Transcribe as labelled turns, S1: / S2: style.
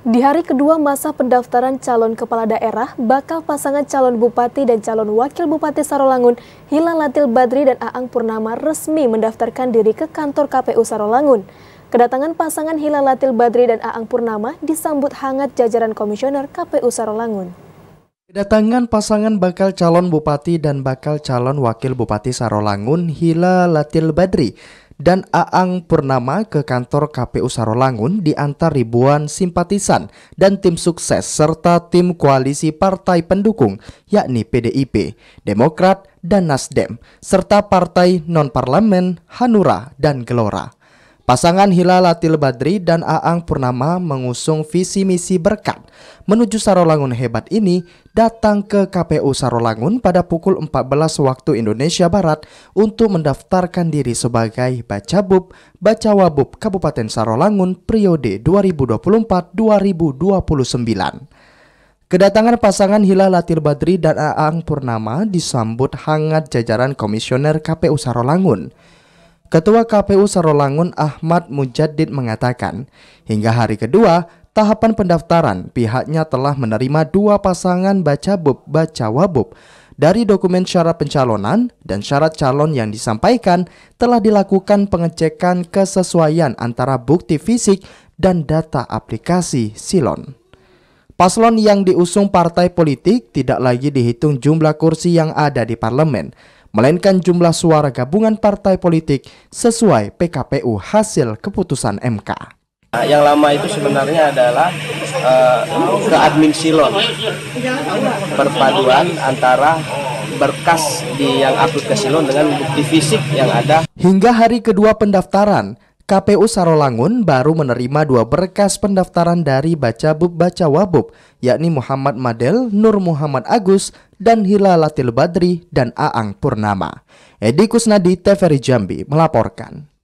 S1: Di hari kedua masa pendaftaran calon kepala daerah, bakal pasangan calon bupati dan calon wakil bupati Sarolangun, Hilal Latil Badri dan Aang Purnama resmi mendaftarkan diri ke kantor KPU Sarolangun. Kedatangan pasangan Hilal Latil Badri dan Aang Purnama disambut hangat jajaran komisioner KPU Sarolangun. Kedatangan
S2: pasangan bakal calon bupati dan bakal calon wakil bupati Sarolangun Hila Latil Badri dan Aang Purnama ke kantor KPU Sarolangun di antar ribuan simpatisan dan tim sukses serta tim koalisi partai pendukung yakni PDIP, Demokrat, dan Nasdem, serta partai non-parlemen Hanura dan Gelora. Pasangan Hilalatil Badri dan Aang Purnama mengusung visi misi berkat menuju Sarolangun hebat ini datang ke KPU Sarolangun pada pukul 14 waktu Indonesia Barat untuk mendaftarkan diri sebagai Bacabub Bacawabub Kabupaten Sarolangun periode 2024-2029. Kedatangan pasangan Hila Latil Badri dan Aang Purnama disambut hangat jajaran komisioner KPU Sarolangun. Ketua KPU Sarolangun Ahmad Mujaddid mengatakan, hingga hari kedua, tahapan pendaftaran pihaknya telah menerima dua pasangan baca baca wabub dari dokumen syarat pencalonan dan syarat calon yang disampaikan telah dilakukan pengecekan kesesuaian antara bukti fisik dan data aplikasi Silon. Paslon yang diusung partai politik tidak lagi dihitung jumlah kursi yang ada di parlemen, melainkan jumlah suara gabungan partai politik sesuai PKPU hasil keputusan MK. Nah, yang lama itu sebenarnya adalah uh, eh, ke admin silon
S1: perpaduan
S2: antara berkas di yang aktif ke silon dengan bukti fisik yang ada. Hingga hari kedua pendaftaran, KPU Sarolangun baru menerima dua berkas pendaftaran dari Baca Bub Baca Wabub, yakni Muhammad Madel, Nur Muhammad Agus, dan Latil Badri dan Aang Purnama. Edi Kusnadi, TVRI Jambi melaporkan.